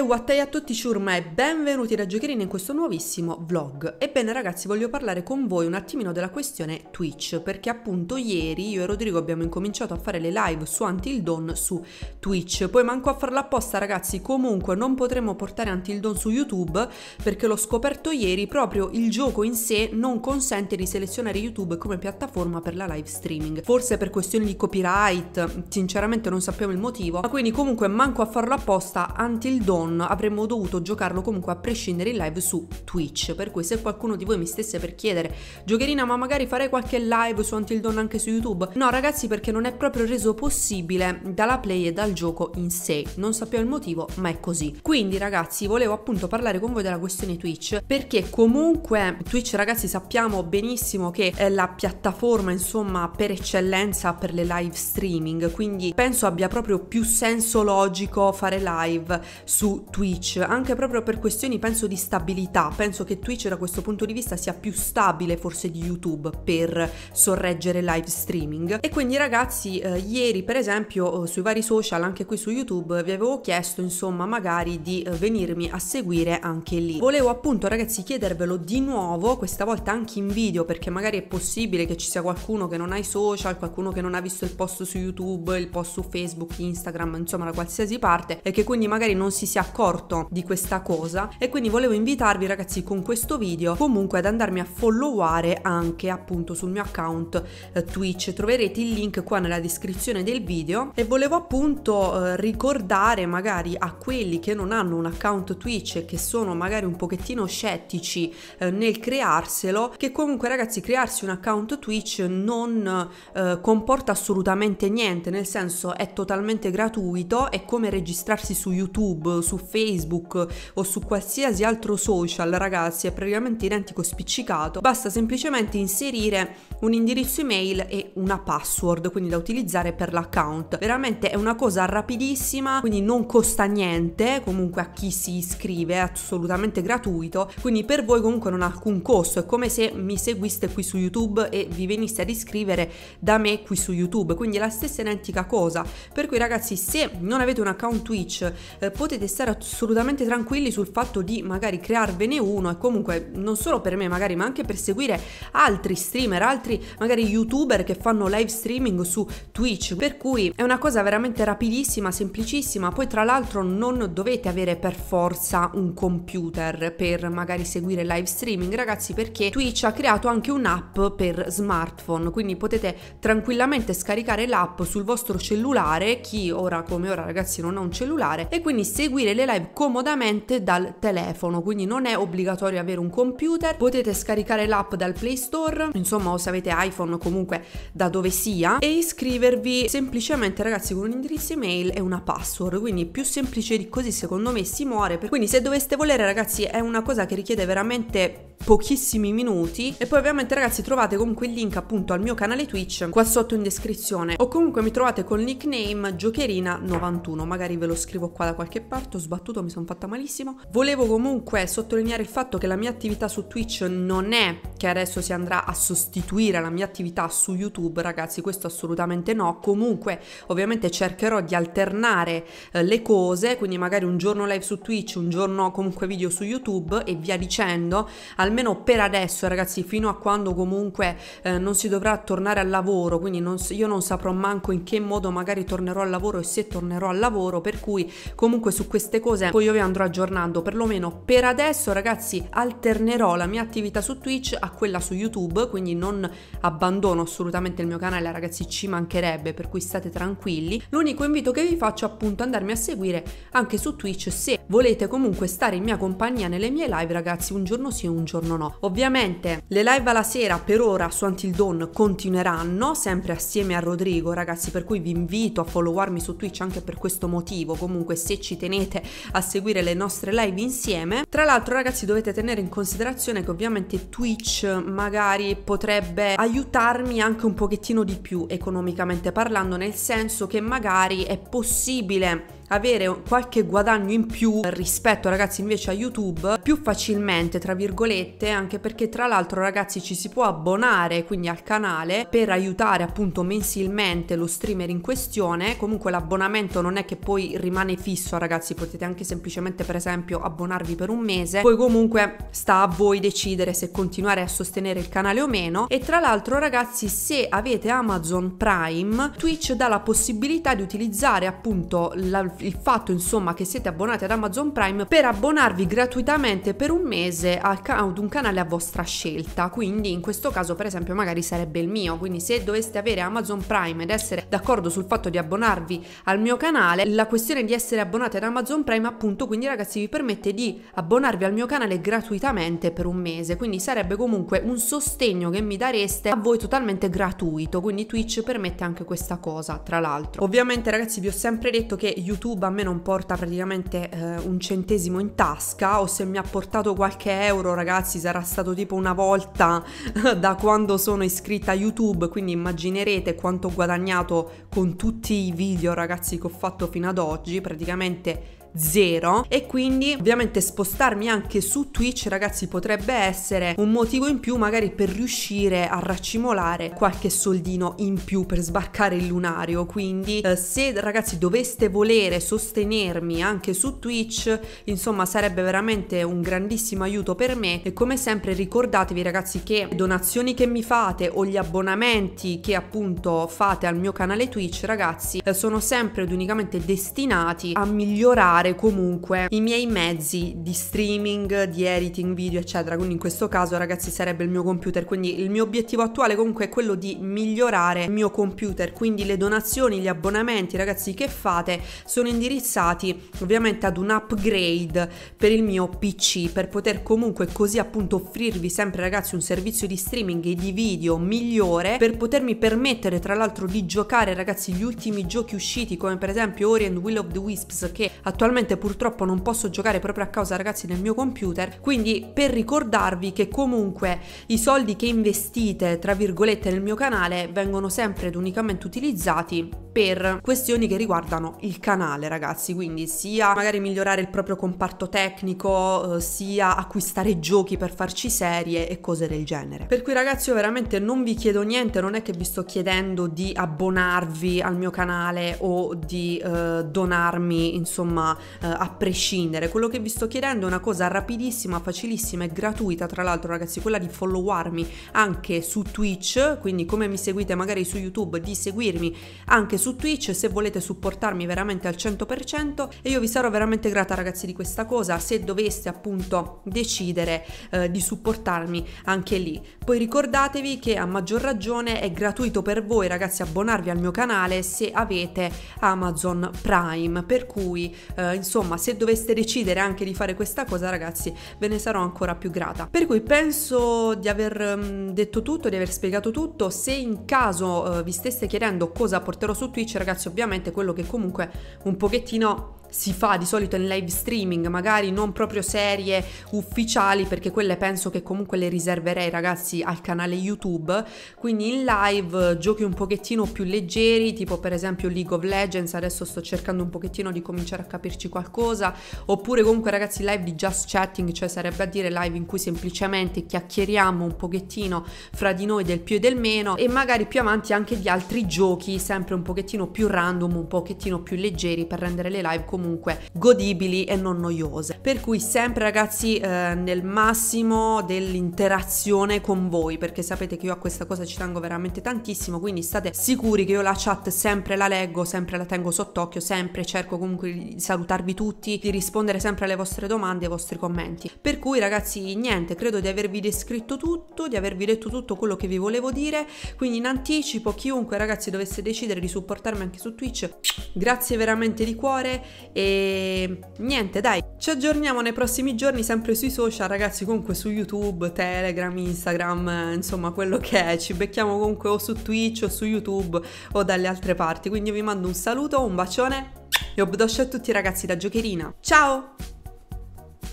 Wattai a tutti ciurma e benvenuti da Giocherina in questo nuovissimo vlog. Ebbene ragazzi voglio parlare con voi un attimino della questione Twitch perché appunto ieri io e Rodrigo abbiamo incominciato a fare le live su Until Dawn su Twitch. Poi manco a farla apposta ragazzi comunque non potremo portare Until Dawn su YouTube perché l'ho scoperto ieri proprio il gioco in sé non consente di selezionare YouTube come piattaforma per la live streaming. Forse per questioni di copyright sinceramente non sappiamo il motivo ma quindi comunque manco a farlo apposta Until Dawn Down avremmo dovuto giocarlo comunque a prescindere in live su Twitch, per cui se qualcuno di voi mi stesse per chiedere giocherina ma magari farei qualche live su Until Dawn anche su YouTube, no ragazzi perché non è proprio reso possibile dalla play e dal gioco in sé, non sappiamo il motivo ma è così. Quindi ragazzi volevo appunto parlare con voi della questione Twitch perché comunque Twitch ragazzi sappiamo benissimo che è la piattaforma insomma per eccellenza per le live streaming, quindi penso abbia proprio più senso logico fare live su Twitch, anche proprio per questioni penso di stabilità, penso che Twitch da questo punto di vista sia più stabile forse di YouTube per sorreggere live streaming e quindi ragazzi eh, ieri per esempio eh, sui vari social anche qui su YouTube vi avevo chiesto insomma magari di eh, venirmi a seguire anche lì. Volevo appunto ragazzi chiedervelo di nuovo, questa volta anche in video perché magari è possibile che ci sia qualcuno che non ha i social, qualcuno che non ha visto il post su YouTube, il post su Facebook, Instagram, insomma da qualsiasi parte e che quindi magari non si sia accorto di questa cosa e quindi volevo invitarvi ragazzi con questo video comunque ad andarmi a followare anche appunto sul mio account eh, Twitch. Troverete il link qua nella descrizione del video e volevo appunto eh, ricordare magari a quelli che non hanno un account Twitch e che sono magari un pochettino scettici eh, nel crearselo che comunque ragazzi crearsi un account Twitch non eh, comporta assolutamente niente, nel senso è totalmente gratuito, è come registrarsi su YouTube, su Facebook o su qualsiasi altro social, ragazzi, è praticamente identico spiccicato. Basta semplicemente inserire un indirizzo email e una password, quindi da utilizzare per l'account. Veramente è una cosa rapidissima, quindi non costa niente, comunque a chi si iscrive, è assolutamente gratuito, quindi per voi comunque non ha alcun costo, è come se mi seguiste qui su YouTube e vi veniste ad iscrivere da me qui su YouTube, quindi è la stessa identica cosa. Per cui ragazzi, se non avete un account Twitch, eh, potete stare stare assolutamente tranquilli sul fatto di magari crearvene uno e comunque non solo per me magari ma anche per seguire altri streamer, altri magari youtuber che fanno live streaming su Twitch, per cui è una cosa veramente rapidissima, semplicissima, poi tra l'altro non dovete avere per forza un computer per magari seguire live streaming ragazzi perché Twitch ha creato anche un'app per smartphone, quindi potete tranquillamente scaricare l'app sul vostro cellulare, chi ora come ora ragazzi non ha un cellulare e quindi seguire le delle live comodamente dal telefono, quindi non è obbligatorio avere un computer, potete scaricare l'app dal Play Store, insomma o se avete iPhone comunque da dove sia e iscrivervi semplicemente ragazzi con un indirizzo email e una password, quindi più semplice di così secondo me si muore, quindi se doveste volere ragazzi è una cosa che richiede veramente pochissimi minuti e poi ovviamente ragazzi trovate comunque il link appunto al mio canale Twitch qua sotto in descrizione o comunque mi trovate col nickname giocherina91 magari ve lo scrivo qua da qualche parte ho sbattuto mi sono fatta malissimo volevo comunque sottolineare il fatto che la mia attività su Twitch non è che adesso si andrà a sostituire la mia attività su YouTube, ragazzi, questo assolutamente no. Comunque, ovviamente cercherò di alternare eh, le cose, quindi magari un giorno live su Twitch, un giorno comunque video su YouTube e via dicendo, almeno per adesso, ragazzi, fino a quando comunque eh, non si dovrà tornare al lavoro, quindi non, io non saprò manco in che modo magari tornerò al lavoro e se tornerò al lavoro, per cui comunque su queste cose poi io vi andrò aggiornando, perlomeno per adesso, ragazzi, alternerò la mia attività su Twitch a quella su YouTube, quindi non abbandono assolutamente il mio canale ragazzi, ci mancherebbe, per cui state tranquilli. L'unico invito che vi faccio è appunto andarmi a seguire anche su Twitch se volete comunque stare in mia compagnia nelle mie live ragazzi, un giorno sì e un giorno no. Ovviamente le live alla sera per ora su Until Dawn continueranno, sempre assieme a Rodrigo ragazzi, per cui vi invito a followarmi su Twitch anche per questo motivo, comunque se ci tenete a seguire le nostre live insieme. Tra l'altro ragazzi dovete tenere in considerazione che ovviamente Twitch magari potrebbe aiutarmi anche un pochettino di più economicamente parlando, nel senso che magari è possibile avere qualche guadagno in più rispetto ragazzi invece a YouTube più facilmente tra virgolette anche perché tra l'altro ragazzi ci si può abbonare quindi al canale per aiutare appunto mensilmente lo streamer in questione comunque l'abbonamento non è che poi rimane fisso ragazzi potete anche semplicemente per esempio abbonarvi per un mese poi comunque sta a voi decidere se continuare a sostenere il canale o meno e tra l'altro ragazzi se avete Amazon Prime Twitch dà la possibilità di utilizzare appunto la il fatto insomma che siete abbonati ad Amazon Prime per abbonarvi gratuitamente per un mese ad un canale a vostra scelta, quindi in questo caso per esempio magari sarebbe il mio, quindi se doveste avere Amazon Prime ed essere d'accordo sul fatto di abbonarvi al mio canale, la questione di essere abbonati ad Amazon Prime appunto quindi ragazzi vi permette di abbonarvi al mio canale gratuitamente per un mese, quindi sarebbe comunque un sostegno che mi dareste a voi totalmente gratuito, quindi Twitch permette anche questa cosa tra l'altro. Ovviamente ragazzi vi ho sempre detto che YouTube YouTube a me non porta praticamente eh, un centesimo in tasca o se mi ha portato qualche euro ragazzi sarà stato tipo una volta da quando sono iscritta a YouTube quindi immaginerete quanto ho guadagnato con tutti i video ragazzi che ho fatto fino ad oggi praticamente zero e quindi ovviamente spostarmi anche su Twitch ragazzi potrebbe essere un motivo in più magari per riuscire a raccimolare qualche soldino in più per sbarcare il lunario quindi eh, se ragazzi doveste volere sostenermi anche su Twitch insomma sarebbe veramente un grandissimo aiuto per me e come sempre ricordatevi ragazzi che le donazioni che mi fate o gli abbonamenti che appunto fate al mio canale Twitch ragazzi eh, sono sempre ed unicamente destinati a migliorare utilizzare comunque i miei mezzi di streaming, di editing video, eccetera. Quindi in questo caso, ragazzi, sarebbe il mio computer. Quindi il mio obiettivo attuale comunque è quello di migliorare il mio computer. Quindi le donazioni, gli abbonamenti, ragazzi, che fate sono indirizzati ovviamente ad un upgrade per il mio PC per poter comunque così appunto offrirvi sempre, ragazzi, un servizio di streaming e di video migliore per potermi permettere tra l'altro di giocare, ragazzi, gli ultimi giochi usciti come per esempio Ori and Will of the Wisps che attualmente Attualmente purtroppo non posso giocare proprio a causa ragazzi nel mio computer, quindi per ricordarvi che comunque i soldi che investite tra virgolette nel mio canale vengono sempre ed unicamente utilizzati per questioni che riguardano il canale ragazzi quindi sia magari migliorare il proprio comparto tecnico eh, sia acquistare giochi per farci serie e cose del genere per cui ragazzi io veramente non vi chiedo niente non è che vi sto chiedendo di abbonarvi al mio canale o di eh, donarmi insomma eh, a prescindere quello che vi sto chiedendo è una cosa rapidissima facilissima e gratuita tra l'altro ragazzi quella di followarmi anche su Twitch quindi come mi seguite magari su YouTube di seguirmi anche su Twitch se volete supportarmi veramente al 100% e io vi sarò veramente grata ragazzi di questa cosa se doveste appunto decidere eh, di supportarmi anche lì. Poi ricordatevi che a maggior ragione è gratuito per voi ragazzi abbonarvi al mio canale se avete Amazon Prime, per cui eh, insomma se doveste decidere anche di fare questa cosa ragazzi ve ne sarò ancora più grata. Per cui penso di aver um, detto tutto, di aver spiegato tutto, se in caso uh, vi steste chiedendo cosa porterò su Twitch, ragazzi, ovviamente quello che comunque un pochettino si fa di solito in live streaming, magari non proprio serie ufficiali perché quelle penso che comunque le riserverei ragazzi al canale YouTube, quindi in live giochi un pochettino più leggeri, tipo per esempio League of Legends, adesso sto cercando un pochettino di cominciare a capirci qualcosa, oppure comunque ragazzi live di just chatting, cioè sarebbe a dire live in cui semplicemente chiacchieriamo un pochettino fra di noi del più e del meno e magari più avanti anche di altri giochi, sempre un pochettino più random, un pochettino più leggeri per rendere le live comunque comunque godibili e non noiose. Per cui sempre ragazzi eh, nel massimo dell'interazione con voi, perché sapete che io a questa cosa ci tengo veramente tantissimo, quindi state sicuri che io la chat sempre la leggo, sempre la tengo sott'occhio, sempre cerco comunque di salutarvi tutti, di rispondere sempre alle vostre domande, e ai vostri commenti. Per cui ragazzi niente, credo di avervi descritto tutto, di avervi detto tutto quello che vi volevo dire, quindi in anticipo chiunque ragazzi dovesse decidere di supportarmi anche su Twitch, grazie veramente di cuore e niente, dai, ci aggiorniamo nei prossimi giorni sempre sui social, ragazzi, comunque su YouTube, Telegram, Instagram, insomma, quello che è. Ci becchiamo comunque o su Twitch o su YouTube o dalle altre parti. Quindi vi mando un saluto, un bacione e obdoscio a tutti ragazzi da Giocherina. Ciao!